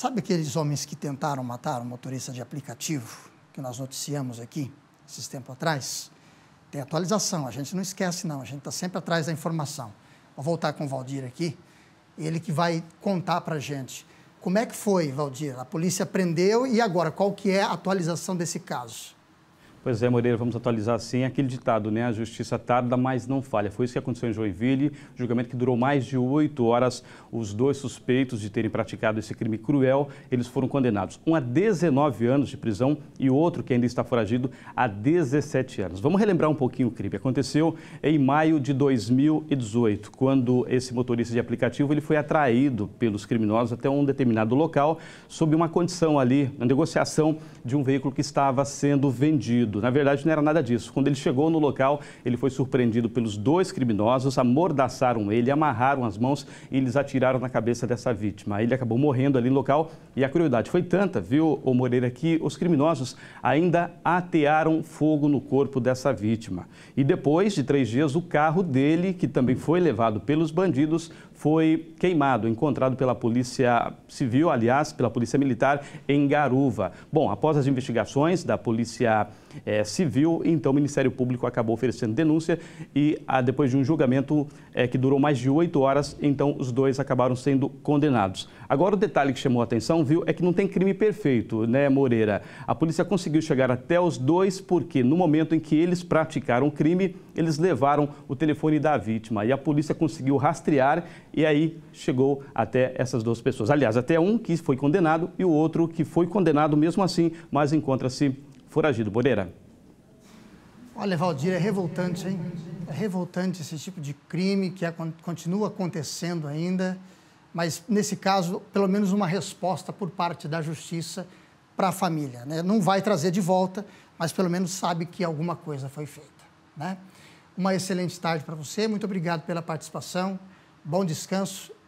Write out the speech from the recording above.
Sabe aqueles homens que tentaram matar um motorista de aplicativo, que nós noticiamos aqui, esses tempos atrás? Tem atualização, a gente não esquece, não, a gente está sempre atrás da informação. Vou voltar com o Valdir aqui, ele que vai contar para a gente. Como é que foi, Valdir? A polícia prendeu e agora, qual que é a atualização desse caso? Pois é, Moreira, vamos atualizar assim aquele ditado, né? A justiça tarda, mas não falha. Foi isso que aconteceu em Joinville, julgamento que durou mais de oito horas. Os dois suspeitos de terem praticado esse crime cruel, eles foram condenados. Um a 19 anos de prisão e outro, que ainda está foragido, a 17 anos. Vamos relembrar um pouquinho o crime. Aconteceu em maio de 2018, quando esse motorista de aplicativo ele foi atraído pelos criminosos até um determinado local, sob uma condição ali, na negociação de um veículo que estava sendo vendido bandido. Na verdade, não era nada disso. Quando ele chegou no local, ele foi surpreendido pelos dois criminosos, amordaçaram ele, amarraram as mãos e eles atiraram na cabeça dessa vítima. Ele acabou morrendo ali no local e a crueldade foi tanta, viu, o Moreira, que os criminosos ainda atearam fogo no corpo dessa vítima. E depois de três dias, o carro dele, que também foi levado pelos bandidos, foi queimado, encontrado pela Polícia Civil, aliás, pela Polícia Militar, em Garuva. Bom, após as investigações da Polícia é, civil. Então, o Ministério Público acabou oferecendo denúncia e, a, ah, depois de um julgamento é, que durou mais de oito horas, então os dois acabaram sendo condenados. Agora, o detalhe que chamou a atenção, viu, é que não tem crime perfeito, né, Moreira? A polícia conseguiu chegar até os dois porque, no momento em que eles praticaram o crime, eles levaram o telefone da vítima e a polícia conseguiu rastrear e aí chegou até essas duas pessoas. Aliás, até um que foi condenado e o outro que foi condenado mesmo assim, mas encontra-se foragido. Boreira. Olha, Valdir, é revoltante, hein? É revoltante esse tipo de crime que continua acontecendo ainda, mas nesse caso, pelo menos uma resposta por parte da justiça para a família. Né? Não vai trazer de volta, mas pelo menos sabe que alguma coisa foi feita. Né? Uma excelente tarde para você, muito obrigado pela participação, bom descanso